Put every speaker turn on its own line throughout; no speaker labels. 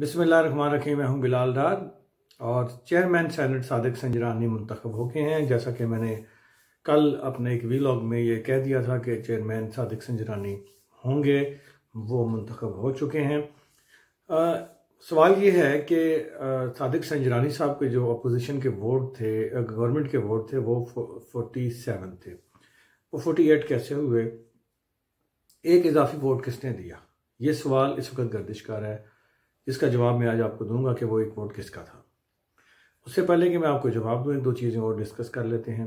रखी मैं हूँ बिलाल डार और चेयरमैन सैनट सदक संजरानी मंतखब होके हैं जैसा कि मैंने कल अपने एक वीलॉग में ये कह दिया था कि चेयरमैन सदक संजरानी होंगे वो मंतखब हो चुके हैं आ, सवाल ये है कि सदक संजरानी साहब के जो अपोजिशन के वोट थे गवर्नमेंट के वोट थे वो फोर्टी सेवन थे वो फोर्टी एट कैसे हुए एक इजाफी वोट किसने दिया ये सवाल इस वक्त गर्दिश कर रहा है इसका जवाब मैं आज आपको दूंगा कि वो एक वोट किसका था उससे पहले कि मैं आपको जवाब दूँ दो चीज़ें और डिस्कस कर लेते हैं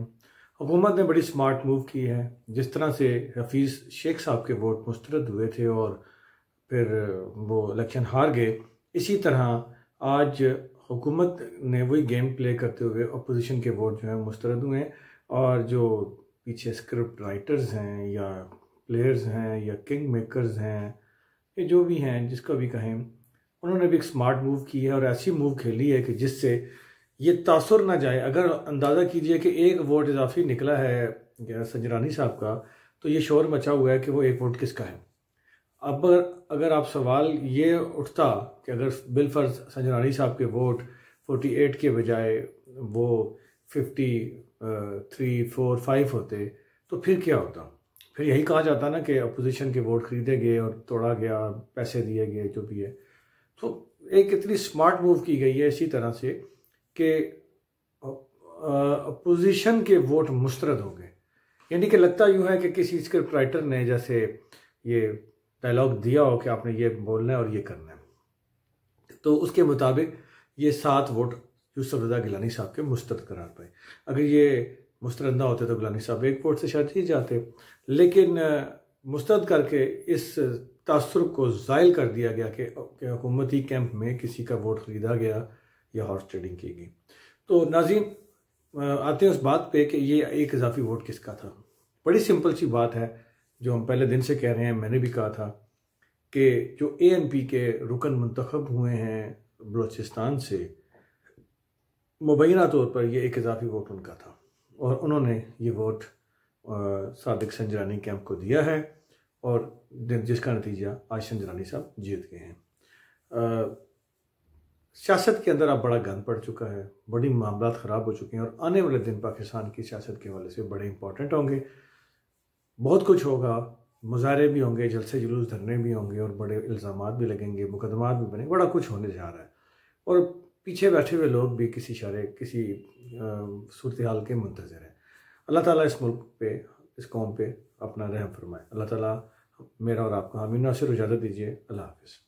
हुकूमत ने बड़ी स्मार्ट मूव की है जिस तरह से हफीज़ शेख साहब के वोट मुस्तरद हुए थे और फिर वो इलेक्शन हार गए इसी तरह आज हुकूमत ने वही गेम प्ले करते हुए अपोजिशन के वोट जो हैं मुस्तरद हुए हैं और जो पीछे स्क्रिप्ट राइटर्स हैं या प्लेयर्स हैं या किंग मेकर्स हैं ये जो भी हैं जिसका भी कहें उन्होंने भी एक स्मार्ट मूव की है और ऐसी मूव खेली है कि जिससे ये तासर ना जाए अगर अंदाज़ा कीजिए कि एक वोट इजाफी निकला है संजरानी साहब का तो ये शोर मचा हुआ है कि वो एक वोट किसका है अब अगर आप सवाल ये उठता कि अगर बिलफर्ज संजरानी साहब के वोट 48 के बजाय वो 53, थ्री फोर फाइव होते तो फिर क्या होता फिर यही कहा जाता ना कि अपोजिशन के वोट खरीदे गए और तोड़ा गया पैसे दिए गए जो भी है तो एक इतनी स्मार्ट मूव की गई है इसी तरह से कि अपोजिशन के वोट मुस्तरद हो गए यानी कि लगता यूँ है कि किसी स्क्रिप्ट राइटर ने जैसे ये डायलॉग दिया हो कि आपने ये बोलना है और ये करना है तो उसके मुताबिक ये सात वोट यूसुफ रजा गिलानी साहब के मुस्तरद करार पाए अगर ये मुस्तरदा ना होते तो गिलानी साहब एक वोट से शायद ही जाते लेकिन मुस्तद करके इस तसर को ज़ायल कर दिया गया कि हुकूमती कैंप में किसी का वोट ख़रीदा गया या हॉर्स ट्रेडिंग की गई तो नाजीन आते हैं उस बात पे कि ये एक इजाफी वोट किसका था बड़ी सिंपल सी बात है जो हम पहले दिन से कह रहे हैं मैंने भी कहा था कि जो ए एन पी के रुकन मंतखब हुए हैं बलूचिस्तान से मुबैना तौर पर यह एक इजाफी वोट उनका था और उन्होंने ये वोट सादिक संजरानी कैंप को दिया है और जिसका नतीजा आशन जलानी साहब जीत गए हैं सियासत के अंदर अब बड़ा गंद पड़ चुका है बड़ी मामला ख़राब हो चुके हैं और आने वाले दिन पाकिस्तान की सियासत के हवाले से बड़े इंपॉर्टेंट होंगे बहुत कुछ होगा मुजाहरे भी होंगे जलसे जुलूस धरने भी होंगे और बड़े इल्ज़ाम भी लगेंगे मुकदमा भी बनेंगे बड़ा कुछ होने जा रहा है और पीछे बैठे हुए लोग भी किसी शारे किसी सूरत हाल के मंतज़र हैं अल्लाह ताला इस मुल्क पे इस कौम पे अपना रहम फरमाए अल्लाह ताला मेरा और आपका आमीन नासिर इजाज़त दीजिए अल्लाह हाफिज़